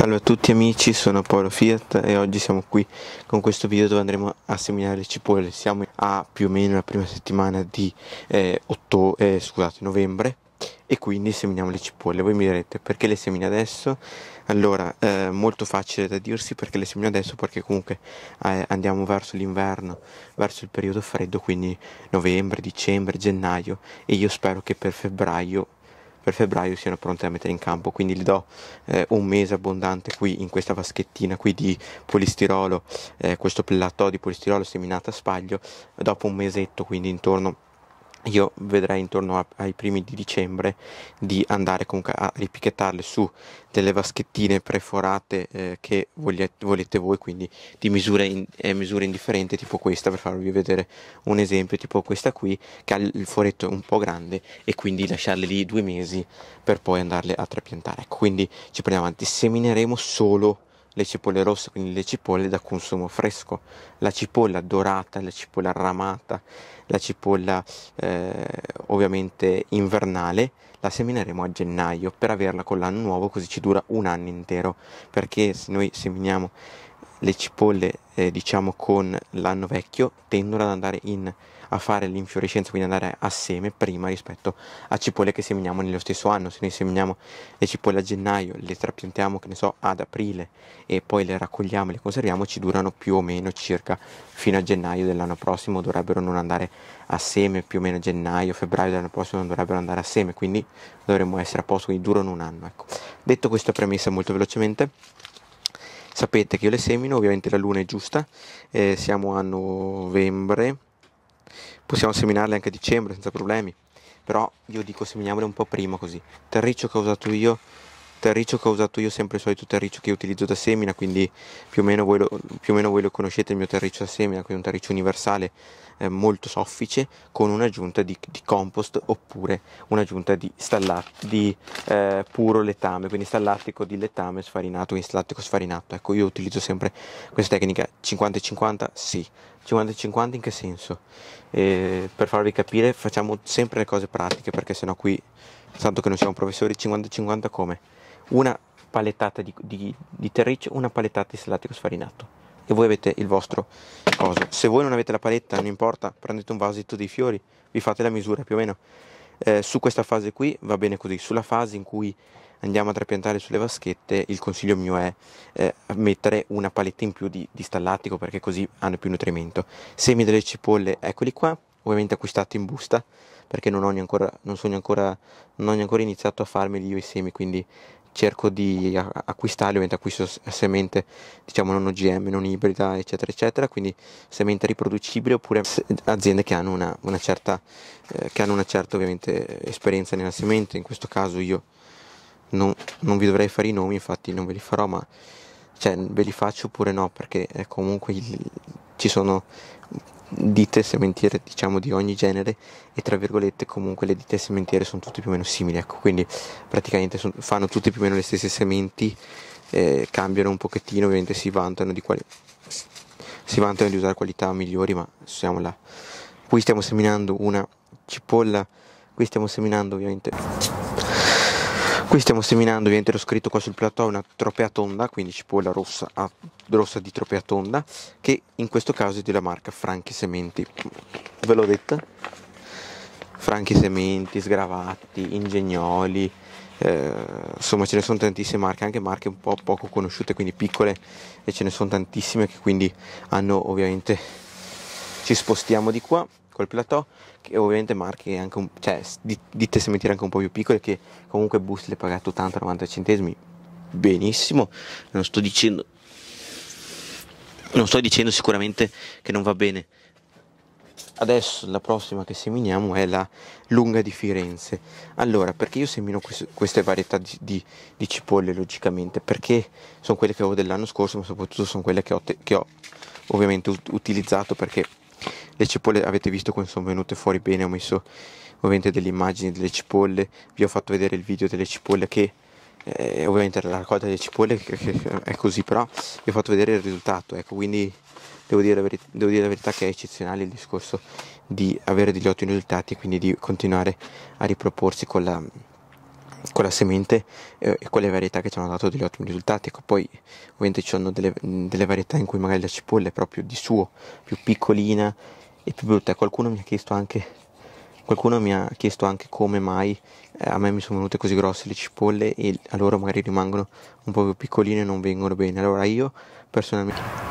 Salve a tutti amici, sono Paolo Fiat e oggi siamo qui con questo video dove andremo a seminare le cipolle. Siamo a più o meno la prima settimana di eh, otto, eh, scusate, novembre e quindi seminiamo le cipolle. Voi mi direte perché le semini adesso? Allora, eh, molto facile da dirsi perché le semino adesso perché comunque eh, andiamo verso l'inverno, verso il periodo freddo, quindi novembre, dicembre, gennaio e io spero che per febbraio per febbraio siano pronte da mettere in campo, quindi gli do eh, un mese abbondante qui in questa vaschettina qui di polistirolo, eh, questo plateau di polistirolo seminato a spaglio, dopo un mesetto quindi intorno io vedrei intorno a, ai primi di dicembre di andare comunque a ripicchettarle su delle vaschettine preforate eh, che vogliate, volete voi, quindi di misure, in, eh, misure indifferenti, tipo questa per farvi vedere un esempio, tipo questa qui che ha il foretto un po' grande e quindi lasciarle lì due mesi per poi andarle a trapiantare. Ecco, quindi ci prendiamo avanti, semineremo solo le cipolle rosse, quindi le cipolle da consumo fresco, la cipolla dorata, la cipolla ramata, la cipolla eh, ovviamente invernale, la semineremo a gennaio per averla con l'anno nuovo così ci dura un anno intero, perché se noi seminiamo le cipolle eh, diciamo con l'anno vecchio tendono ad andare in a fare l'infiorescenza, quindi andare a seme prima rispetto a cipolle che seminiamo nello stesso anno. Se noi seminiamo le cipolle a gennaio, le trapiantiamo, che ne so, ad aprile e poi le raccogliamo e le conserviamo, ci durano più o meno circa fino a gennaio dell'anno prossimo, dovrebbero non andare a seme, più o meno a gennaio, febbraio dell'anno prossimo non dovrebbero andare a seme, quindi dovremmo essere a posto, quindi durano un anno. Ecco. Detto questa premessa molto velocemente, sapete che io le semino, ovviamente la luna è giusta, eh, siamo a novembre, possiamo seminarle anche a dicembre senza problemi, però io dico seminiamole un po' prima così. Il terriccio che ho usato io terriccio che ho usato io sempre il solito terriccio che utilizzo da semina quindi più o meno voi lo, meno voi lo conoscete il mio terriccio da semina quindi un terriccio universale eh, molto soffice con un'aggiunta di, di compost oppure un'aggiunta di, di eh, puro letame quindi stallattico di letame sfarinato quindi stallattico sfarinato ecco io utilizzo sempre questa tecnica 50-50 sì 50-50 in che senso? Eh, per farvi capire facciamo sempre le cose pratiche perché sennò qui tanto che non siamo professori 50-50 come? una palettata di, di, di terriccio, una palettata di salatico sfarinato e voi avete il vostro coso. Se voi non avete la paletta, non importa, prendete un vasetto dei fiori, vi fate la misura più o meno. Eh, su questa fase qui va bene così, sulla fase in cui andiamo a trapiantare sulle vaschette, il consiglio mio è eh, mettere una paletta in più di, di stallatico perché così hanno più nutrimento. Semi delle cipolle, eccoli qua, ovviamente acquistati in busta perché non ho ancora, non, ancora, non ho ancora iniziato a farmeli io i semi, quindi cerco di acquistarli mentre acquisto semente diciamo non OGM, non ibrida eccetera eccetera quindi semente riproducibile oppure aziende che hanno una, una certa eh, che hanno una certa ovviamente esperienza nella semente in questo caso io non, non, vi dovrei fare i nomi infatti non ve li farò ma cioè ve li faccio oppure no perché eh, comunque il, ci sono ditte sementiere diciamo di ogni genere e tra virgolette comunque le ditte sementiere sono tutte più o meno simili ecco quindi praticamente son, fanno tutte più o meno le stesse sementi eh, cambiano un pochettino ovviamente si vantano di quali si vantano di usare qualità migliori ma siamo là qui stiamo seminando una cipolla qui stiamo seminando ovviamente Qui stiamo seminando, ovviamente l'ho scritto qua sul plateau, una tropea tonda, quindi cipolla rossa, a, ah, rossa di tropea tonda, che in questo caso è della marca Franchi Sementi. Ve l'ho detta? Franchi Sementi, Sgravatti, Ingegnoli, eh, insomma ce ne sono tantissime marche, anche marche un po' poco conosciute, quindi piccole, e ce ne sono tantissime che quindi hanno ovviamente... Ci spostiamo di qua col plateau, che ovviamente marche anche un, cioè ditte sementiere anche un po' più piccole che comunque Boost le pagato 80-90 centesimi. Benissimo, non sto dicendo non sto dicendo sicuramente che non va bene. Adesso la prossima che seminiamo è la lunga di Firenze. Allora, perché io semino quest- queste varietà di, di, di, cipolle logicamente? Perché sono quelle che avevo dell'anno scorso, ma soprattutto sono quelle che ho, te- che ho ovviamente ut- utilizzato perché le cipolle avete visto come sono venute fuori bene, ho messo ovviamente delle immagini delle cipolle, vi ho fatto vedere il video delle cipolle che eh, ovviamente la raccolta delle cipolle che, che è così, però vi ho fatto vedere il risultato, ecco, quindi devo dire, veri- devo dire la verità che è eccezionale il discorso di avere degli ottimi risultati e quindi di continuare a riproporsi con la con la semente eh, e quelle varietà che ci hanno dato degli ottimi risultati. Ecco, poi ovviamente ci sono delle, delle, varietà in cui magari la cipolla è proprio di suo più piccolina e più brutta. Qualcuno mi ha chiesto anche, qualcuno mi ha chiesto anche come mai eh, a me mi sono venute così grosse le cipolle e a loro magari rimangono un po' più piccoline e non vengono bene. Allora io personalmente...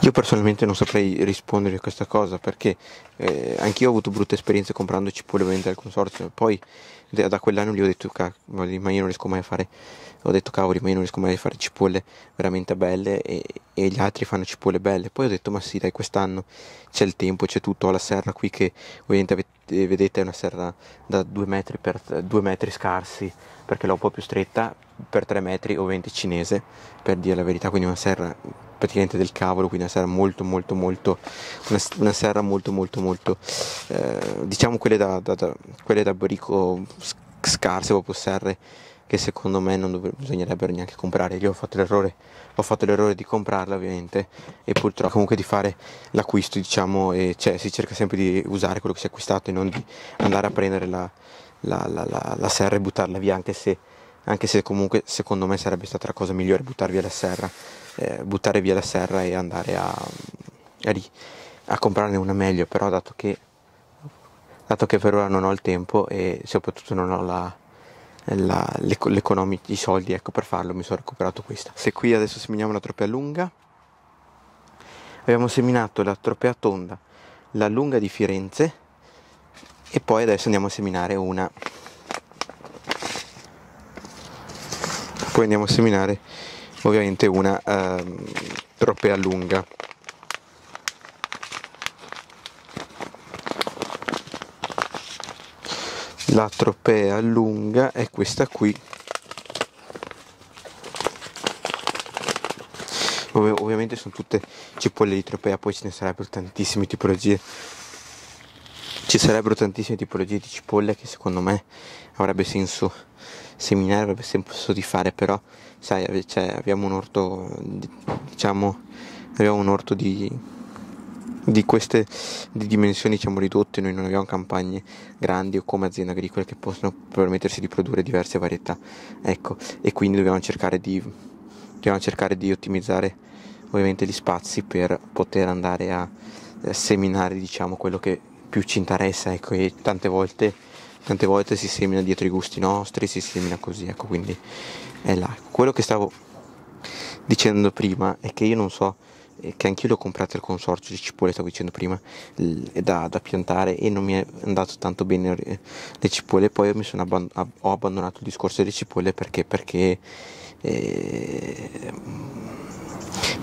Io personalmente non saprei rispondere a questa cosa perché eh, anch'io ho avuto brutte esperienze comprando cipolle vendute al consorzio. Poi da, da quell'anno lì ho detto, ma io non riesco mai a fare, ho detto cavoli, ma io non riesco mai a fare cipolle veramente belle e, e, gli altri fanno cipolle belle. Poi ho detto, ma sì, dai, quest'anno c'è il tempo, c'è tutto, ho la serra qui che ovviamente eh, vedete è una serra da 2 metri per 2 metri scarsi perché l'ho un po' più stretta per 3 metri ovviamente cinese per dire la verità quindi una serra praticamente del cavolo, quindi una serra molto molto molto, una, una serra molto molto molto, eh, diciamo quelle da, da, da, quelle da brico scarse, proprio serre che secondo me non dov- bisognerebbero neanche comprare. Io ho fatto, l'errore, ho fatto l'errore di comprarla ovviamente e purtroppo comunque di fare l'acquisto, diciamo, e cioè, si cerca sempre di usare quello che si è acquistato e non di andare a prendere la, la, la, la serra e buttarla via, anche se, anche se comunque secondo me sarebbe stata la cosa migliore buttar via la serra eh, buttare via la serra e andare a, a, lì, a comprarne una meglio, però dato che, dato che, per ora non ho il tempo e soprattutto non ho la, la, i soldi ecco, per farlo, mi sono recuperato questa. Se qui adesso seminiamo la tropea lunga, abbiamo seminato la tropea tonda, la lunga di Firenze e poi adesso andiamo a seminare una poi andiamo a seminare ovviamente una ehm, troppea lunga. La tropea lunga è questa qui ovviamente sono tutte cipolle di tropea, poi ce ne sarebbero tantissime tipologie ci sarebbero tantissime tipologie di cipolle che secondo me avrebbe senso seminare, avrebbe senso di fare, però sai, cioè, abbiamo un orto, diciamo, abbiamo un orto di, di queste di dimensioni diciamo ridotte, noi non abbiamo campagne grandi o come aziende agricole che possono permettersi di produrre diverse varietà, ecco, e quindi dobbiamo cercare di, dobbiamo cercare di ottimizzare ovviamente gli spazi per poter andare a eh, seminare diciamo quello che più ci interessa, ecco, e tante volte, tante volte si semina dietro i gusti nostri, si semina così, ecco, quindi è là. Quello che stavo dicendo prima è che io non so eh, che anch'io le ho comprate al consorzio di cipolle, stavo dicendo prima, da, da, piantare e non mi è andato tanto bene eh, le cipolle. Poi abband- ho abbandonato il discorso delle cipolle perché, perché eh,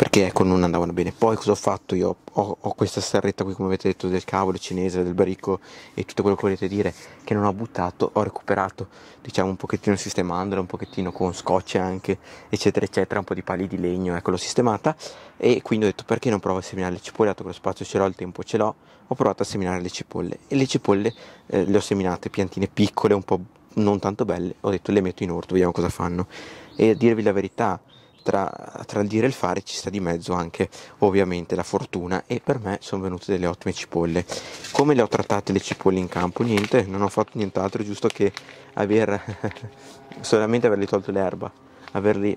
perché ecco non andavano bene. Poi cosa ho fatto? Io ho, ho questa serretta qui, come avete detto, del cavolo cinese, del baricco e tutto quello che volete dire, che non ho buttato, ho recuperato, diciamo un pochettino sistemandola, un pochettino con scotch anche, eccetera, eccetera, un po' di pali di legno, ecco l'ho sistemata e quindi ho detto perché non provo a seminare le cipolle, dato che lo spazio ce l'ho, il tempo ce l'ho, ho provato a seminare le cipolle e le cipolle eh, le ho seminate, piantine piccole, un po' non tanto belle, ho detto le metto in orto, vediamo cosa fanno. E a dirvi la verità, tra, tra, il dire e il fare ci sta di mezzo anche ovviamente la fortuna e per me sono venute delle ottime cipolle. Come le ho trattate le cipolle in campo? Niente, non ho fatto nient'altro, giusto che aver solamente avergli tolto l'erba, averli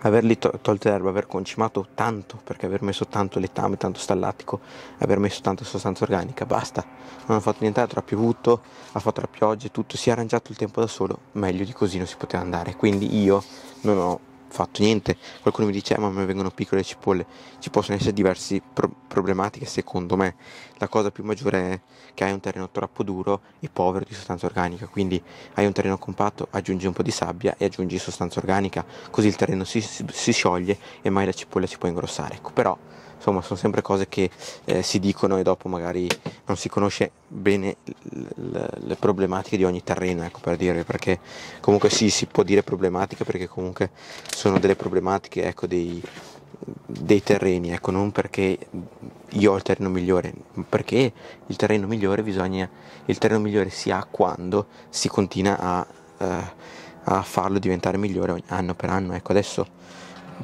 averli to- tolto l'erba, aver concimato tanto, perché aver messo tanto letame, tanto stallatico aver messo tanta sostanza organica, basta. Non ho fatto nient'altro, ha piovuto, ha fatto la pioggia, tutto si è arrangiato il tempo da solo, meglio di così non si poteva andare. Quindi io non ho fatto niente. Qualcuno mi dice: eh, Ma mi vengono piccole cipolle. Ci possono essere diverse pro- problematiche, secondo me. La cosa più maggiore è che hai un terreno troppo duro e povero di sostanza organica. Quindi hai un terreno compatto, aggiungi un po' di sabbia e aggiungi sostanza organica. Così il terreno si, si, si scioglie e mai la cipolla si può ingrossare. Ecco, però insomma sono sempre cose che eh, si dicono e dopo magari non si conosce bene le, le problematiche di ogni terreno, ecco per dire, perché comunque sì, si può dire problematica perché comunque sono delle problematiche, ecco, dei, dei terreni, ecco, non perché io ho il terreno migliore, perché il terreno migliore bisogna, il terreno migliore si ha quando si continua a, eh, a farlo diventare migliore anno per anno, ecco adesso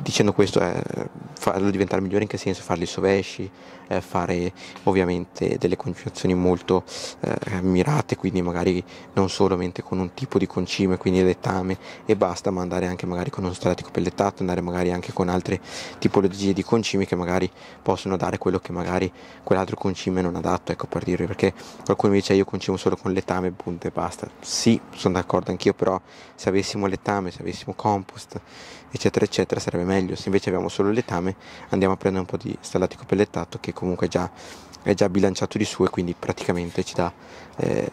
dicendo questo è eh, farlo diventare migliore in che senso? farli sovesci, eh, fare ovviamente delle conciliazioni molto eh, mirate, quindi magari non solamente con un tipo di concime, quindi lettame e basta, ma andare anche magari con uno stratico pellettato, andare magari anche con altre tipologie di concimi che magari possono dare quello che magari quell'altro concime non ha dato, ecco per dirvi perché qualcuno mi dice io concimo solo con lettame, punto e basta. Sì, sono d'accordo anch'io, però se avessimo lettame, se avessimo compost, eccetera, eccetera, sarebbe mangiare meglio, se invece abbiamo solo il letame andiamo a prendere un po' di stallatico pellettato che comunque già, è già bilanciato di su e quindi praticamente ci dà, eh,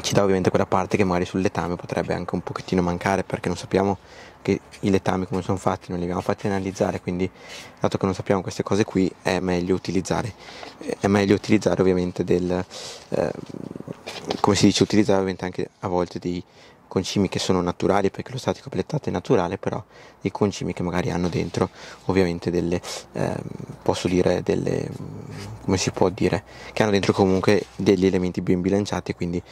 ci dà ovviamente quella parte che magari sul letame potrebbe anche un pochettino mancare perché non sappiamo che i letami come sono fatti, non li abbiamo fatti analizzare, quindi dato che non sappiamo queste cose qui è meglio utilizzare, è meglio utilizzare ovviamente del, eh, come si dice, utilizzare ovviamente anche a volte dei concimi che sono naturali perché lo statico plettato è naturale, però dei concimi che magari hanno dentro ovviamente delle, eh, posso dire, delle, come si può dire, che hanno dentro comunque degli elementi ben bilanciati quindi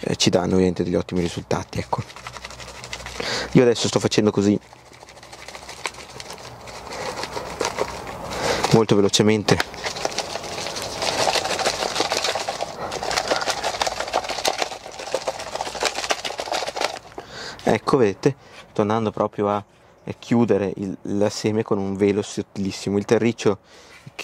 eh, ci danno ovviamente degli ottimi risultati. Ecco. Io adesso sto facendo così molto velocemente ecco vedete tornando proprio a chiudere il, seme con un velo sottilissimo il terriccio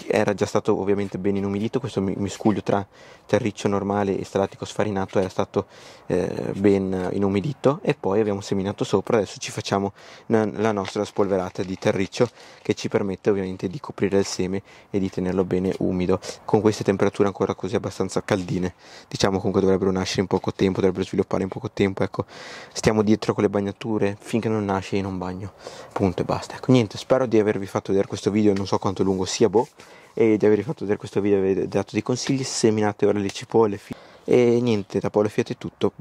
era già stato ovviamente ben inumidito, questo miscuglio tra terriccio normale e stratico sfarinato era stato eh, ben inumidito e poi abbiamo seminato sopra, adesso ci facciamo la nostra spolverata di terriccio che ci permette ovviamente di coprire il seme e di tenerlo bene umido con queste temperature ancora così abbastanza caldine, diciamo comunque dovrebbero nascere in poco tempo, dovrebbero sviluppare in poco tempo, ecco stiamo dietro con le bagnature finché non nasce in un bagno, punto e basta, ecco niente, spero di avervi fatto vedere questo video, non so quanto lungo sia, boh e di aver fatto vedere questo video e aver dato dei consigli. Seminate ora le cipolle. E niente, da Paolo Fiat è tutto.